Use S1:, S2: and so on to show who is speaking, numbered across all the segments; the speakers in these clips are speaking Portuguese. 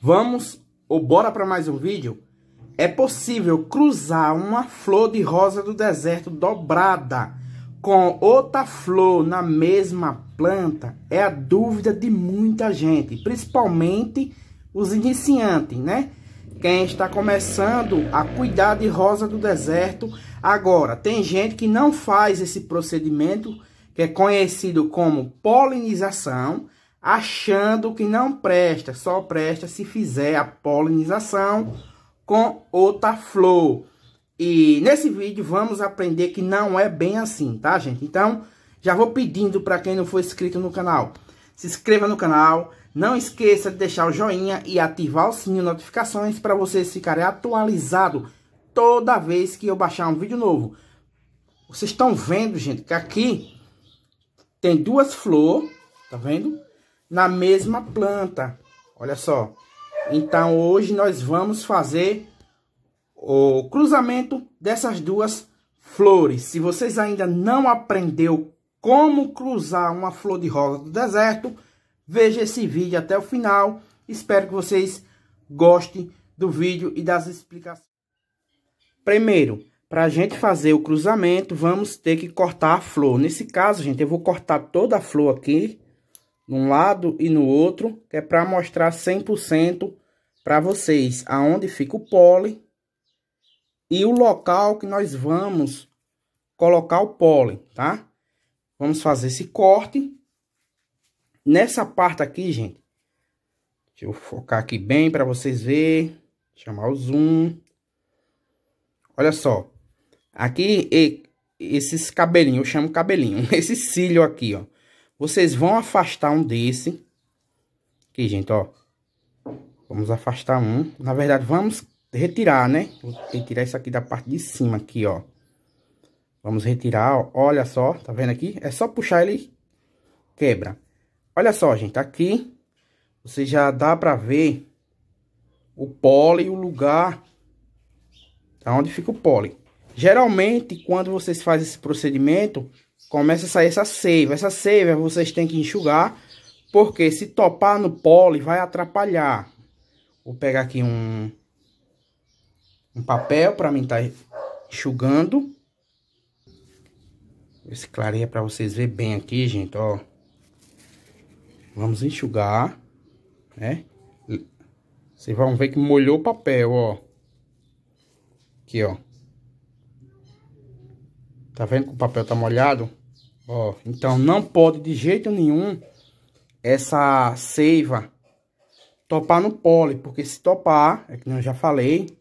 S1: Vamos ou bora para mais um vídeo? É possível cruzar uma flor de rosa do deserto dobrada com outra flor na mesma planta? É a dúvida de muita gente, principalmente os iniciantes, né? Quem está começando a cuidar de rosa do deserto agora. Tem gente que não faz esse procedimento, que é conhecido como polinização, achando que não presta, só presta se fizer a polinização com outra flor. E nesse vídeo vamos aprender que não é bem assim, tá gente? Então, já vou pedindo para quem não for inscrito no canal, se inscreva no canal, não esqueça de deixar o joinha e ativar o sininho de notificações para vocês ficarem atualizados toda vez que eu baixar um vídeo novo. Vocês estão vendo, gente, que aqui tem duas flores, tá vendo? na mesma planta. Olha só. Então hoje nós vamos fazer o cruzamento dessas duas flores. Se vocês ainda não aprendeu como cruzar uma flor de rosa do deserto, veja esse vídeo até o final. Espero que vocês gostem do vídeo e das explicações. Primeiro, para a gente fazer o cruzamento, vamos ter que cortar a flor. Nesse caso, gente, eu vou cortar toda a flor aqui num lado e no outro, que é para mostrar 100% para vocês aonde fica o pólen e o local que nós vamos colocar o pólen, tá? Vamos fazer esse corte. Nessa parte aqui, gente, deixa eu focar aqui bem para vocês verem, chamar o zoom. Olha só, aqui esses cabelinhos, eu chamo cabelinho, esse cílio aqui, ó vocês vão afastar um desse. Aqui, gente, ó. Vamos afastar um. Na verdade, vamos retirar, né? Vou retirar isso aqui da parte de cima aqui, ó. Vamos retirar, ó. Olha só, tá vendo aqui? É só puxar ele quebra. Olha só, gente, aqui você já dá pra ver o pole e o lugar onde fica o pole. Geralmente, quando vocês fazem esse procedimento, começa a sair essa seiva. Essa seiva vocês têm que enxugar, porque se topar no pole vai atrapalhar. Vou pegar aqui um, um papel para mim estar tá enxugando. Esse clareia para vocês verem bem aqui, gente, ó. Vamos enxugar, né? Vocês vão ver que molhou o papel, ó. Aqui, ó. Tá vendo que o papel tá molhado? Ó, então não pode de jeito nenhum essa seiva topar no pólen, porque se topar, é que eu já falei,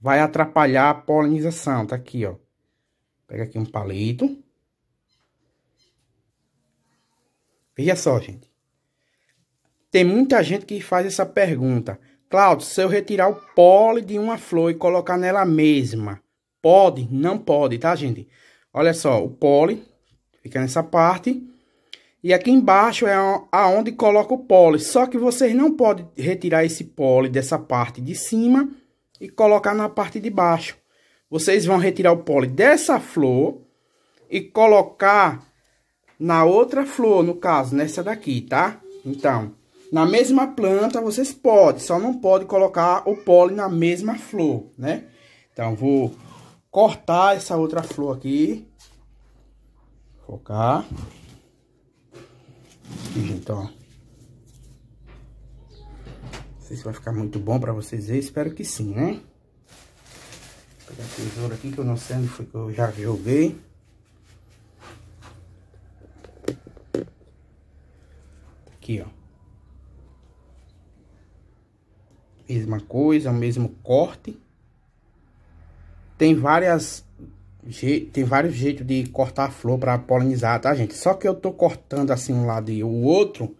S1: vai atrapalhar a polinização. Tá aqui, ó. Pega aqui um palito. Veja só, gente. Tem muita gente que faz essa pergunta. Cláudio, se eu retirar o pólen de uma flor e colocar nela mesma, pode? Não pode, tá, gente? Olha só, o pole fica nessa parte. E aqui embaixo é aonde coloca o pole. Só que vocês não podem retirar esse pole dessa parte de cima e colocar na parte de baixo. Vocês vão retirar o pole dessa flor e colocar na outra flor, no caso, nessa daqui, tá? Então, na mesma planta vocês podem, só não pode colocar o pole na mesma flor, né? Então, vou cortar essa outra flor aqui. Focar. Aqui, gente, ó. Não sei se vai ficar muito bom pra vocês verem. Espero que sim, né? Vou pegar a tesoura aqui que eu não sei onde foi que eu já joguei. Aqui, ó. Mesma coisa, o mesmo corte tem várias tem vários jeitos de cortar a flor para polinizar, tá, gente? Só que eu tô cortando assim um lado e o outro,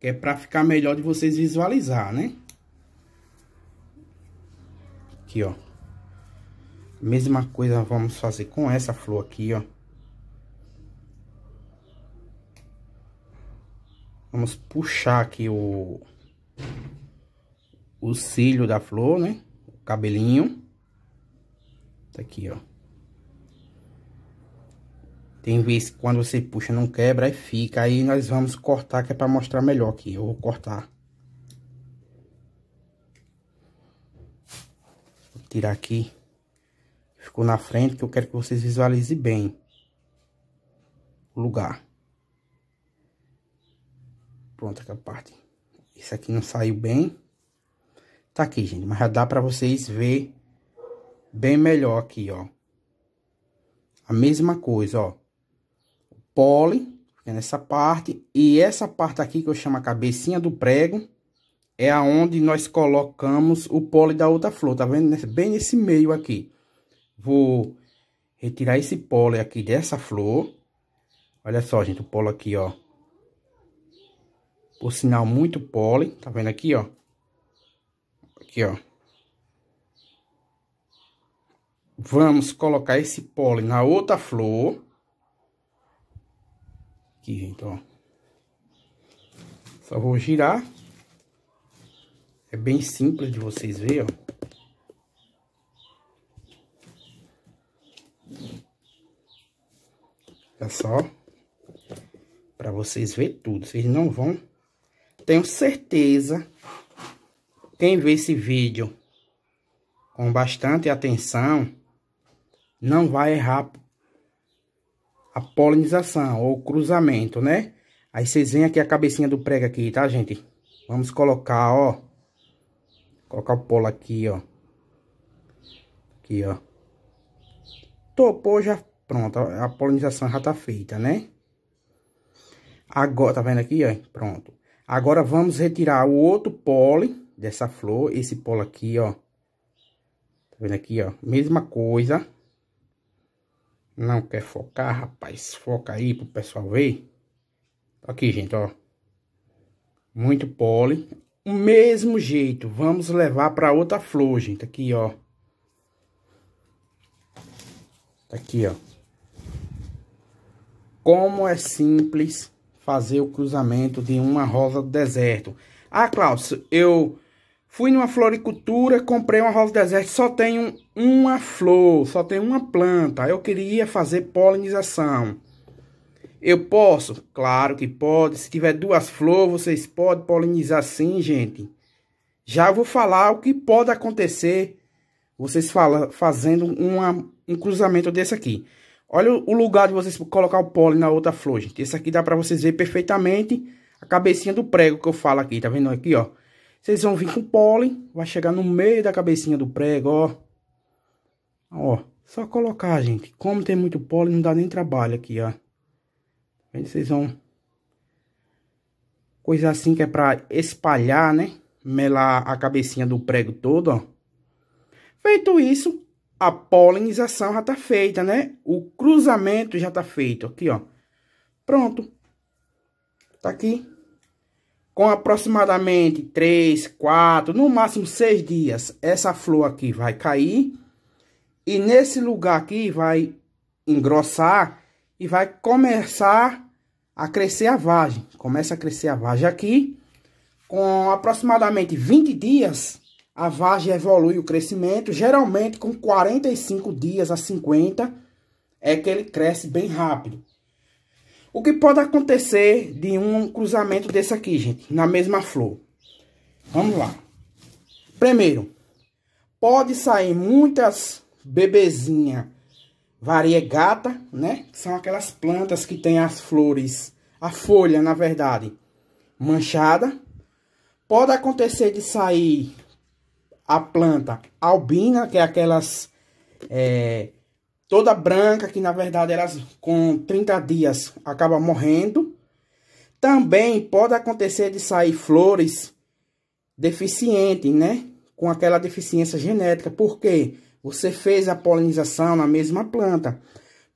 S1: que é para ficar melhor de vocês visualizar, né? Aqui, ó. Mesma coisa vamos fazer com essa flor aqui, ó. Vamos puxar aqui o o cílio da flor, né? O cabelinho. Tá aqui, ó. Tem vezes que quando você puxa não quebra, e fica. Aí nós vamos cortar, que é pra mostrar melhor aqui. Eu vou cortar. Vou tirar aqui. Ficou na frente, que eu quero que vocês visualizem bem. O lugar. Pronto, aquela parte. Isso aqui não saiu bem. Tá aqui, gente. Mas já dá pra vocês verem bem melhor aqui, ó. A mesma coisa, ó. O pole, é nessa parte. E essa parte aqui que eu chamo a cabecinha do prego, é aonde nós colocamos o pole da outra flor, tá vendo? Bem nesse meio aqui. Vou retirar esse pólen aqui dessa flor. Olha só, gente, o pólen aqui, ó. Por sinal, muito pólen, tá vendo aqui, ó? Aqui, ó. Vamos colocar esse pólen na outra flor. Aqui, gente, ó. Só vou girar. É bem simples de vocês verem, ó. Olha só. Pra vocês verem tudo. Vocês não vão... Tenho certeza... Quem vê esse vídeo com bastante atenção não vai errar a polinização ou cruzamento, né? Aí vocês veem aqui a cabecinha do prego aqui, tá, gente? Vamos colocar, ó. Colocar o polo aqui, ó. Aqui, ó. Topou, já pronto. A polinização já tá feita, né? Agora, tá vendo aqui, ó? Pronto. Agora vamos retirar o outro pólen dessa flor. Esse polo aqui, ó. Tá vendo aqui, ó? Mesma coisa. Não quer focar, rapaz? Foca aí pro pessoal ver. Aqui, gente, ó. Muito pole. O mesmo jeito. Vamos levar para outra flor, gente. Aqui, ó. Tá aqui, ó. Como é simples fazer o cruzamento de uma rosa do deserto. Ah, Klaus, eu Fui numa floricultura, comprei uma rosa do deserto, só tem um, uma flor, só tem uma planta. Eu queria fazer polinização. Eu posso? Claro que pode. Se tiver duas flores, vocês podem polinizar sim, gente. Já vou falar o que pode acontecer vocês fala, fazendo uma, um cruzamento desse aqui. Olha o lugar de vocês colocar o pólen na outra flor, gente. Esse aqui dá para vocês ver perfeitamente a cabecinha do prego que eu falo aqui, tá vendo aqui, ó? Vocês vão vir com pólen, vai chegar no meio da cabecinha do prego, ó. Ó, só colocar, gente. Como tem muito pólen, não dá nem trabalho aqui, ó. Tá Vocês vão... Coisa assim que é pra espalhar, né? Melar a cabecinha do prego todo, ó. Feito isso, a polinização já tá feita, né? O cruzamento já tá feito, aqui, ó. Pronto. Tá aqui. Com aproximadamente 3, 4, no máximo 6 dias, essa flor aqui vai cair. E nesse lugar aqui vai engrossar e vai começar a crescer a vagem. Começa a crescer a vagem aqui. Com aproximadamente 20 dias, a vagem evolui o crescimento. Geralmente, com 45 dias a 50, é que ele cresce bem rápido. O que pode acontecer de um cruzamento desse aqui, gente, na mesma flor? Vamos lá. Primeiro, pode sair muitas bebezinha variegata, né? São aquelas plantas que tem as flores, a folha, na verdade, manchada. Pode acontecer de sair a planta albina, que é aquelas é, toda branca, que na verdade elas com 30 dias acaba morrendo. Também pode acontecer de sair flores deficientes, né? Com aquela deficiência genética, porque você fez a polinização na mesma planta.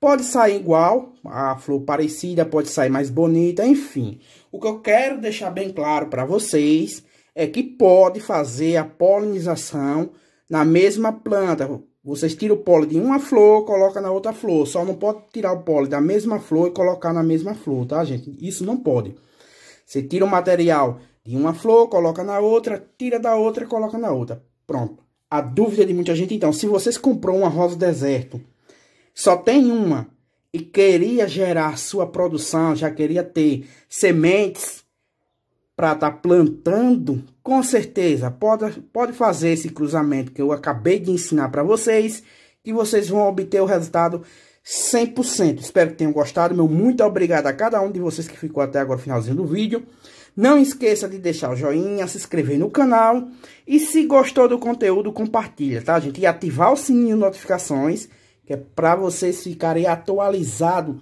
S1: Pode sair igual, a flor parecida, pode sair mais bonita, enfim. O que eu quero deixar bem claro para vocês é que pode fazer a polinização na mesma planta, vocês tiram o pólen de uma flor, coloca na outra flor. Só não pode tirar o pólen da mesma flor e colocar na mesma flor, tá, gente? Isso não pode. Você tira o material de uma flor, coloca na outra, tira da outra e coloca na outra. Pronto. A dúvida de muita gente, então, se vocês comprou uma rosa deserto, só tem uma, e queria gerar sua produção, já queria ter sementes para estar tá plantando, com certeza pode, pode fazer esse cruzamento que eu acabei de ensinar para vocês, e vocês vão obter o resultado 100%. Espero que tenham gostado. Meu muito obrigado a cada um de vocês que ficou até agora o finalzinho do vídeo. Não esqueça de deixar o joinha, se inscrever no canal e se gostou do conteúdo, compartilha, tá, gente? E ativar o sininho de notificações, que é para vocês ficarem atualizados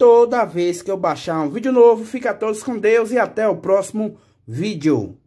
S1: toda vez que eu baixar um vídeo novo. Fica todos com Deus e até o próximo vídeo.